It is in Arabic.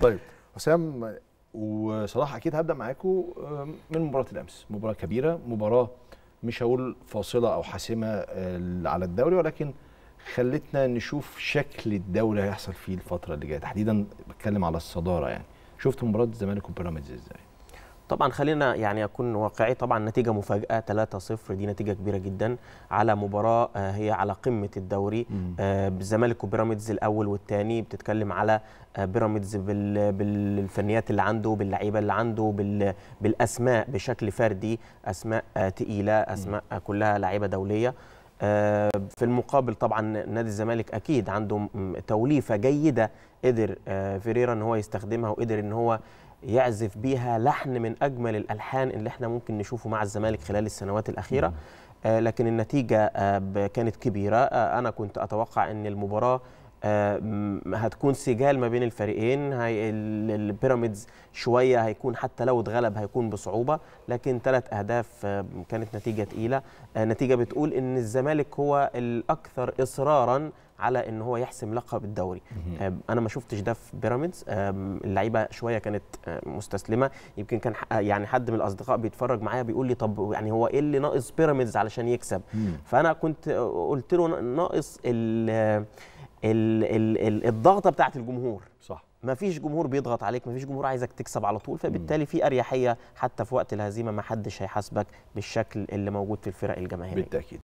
طيب حسام وصلاح اكيد هبدا معاكم من مباراه الامس مباراه كبيره مباراه مش هقول فاصله او حاسمه آه، على الدوري ولكن خلتنا نشوف شكل الدوري هيحصل فيه الفتره اللي جايه تحديدا بتكلم على الصداره يعني شفت مباراه الزمالك وبيراميدز ازاي طبعا خلينا يعني اكون واقعي طبعا نتيجه مفاجاه 3-0 دي نتيجه كبيره جدا على مباراه آه، هي على قمه الدوري الزمالك آه، وبيراميدز الاول والثاني بتتكلم على آه، بيراميدز بالفنيات اللي عنده باللعيبه اللي عنده بالاسماء بشكل فردي اسماء تقيله اسماء كلها لعيبه دوليه آه، في المقابل طبعا نادي الزمالك اكيد عنده توليفه جيده قدر آه، فيريرا ان هو يستخدمها وقدر ان هو يعزف بيها لحن من اجمل الالحان اللي احنا ممكن نشوفه مع الزمالك خلال السنوات الاخيره نعم. آه، لكن النتيجه كانت كبيره انا كنت اتوقع ان المباراه آه، هتكون سجال ما بين الفريقين هي البيراميدز شويه هيكون حتى لو اتغلب هيكون بصعوبه لكن ثلاث اهداف آه، كانت نتيجه ثقيله آه، نتيجه بتقول ان الزمالك هو الاكثر اصرارا على ان هو يحسم لقب الدوري انا ما شفتش ده في بيراميدز اللعيبه شويه كانت مستسلمه يمكن كان يعني حد من الاصدقاء بيتفرج معايا بيقول لي طب يعني هو ايه اللي ناقص بيراميدز علشان يكسب فانا كنت قلت له ناقص الضغطه بتاعه الجمهور صح ما فيش جمهور بيضغط عليك ما فيش جمهور عايزك تكسب على طول فبالتالي في اريحيه حتى في وقت الهزيمه ما حدش هيحاسبك بالشكل اللي موجود في الفرق الجماهيريه بالتاكيد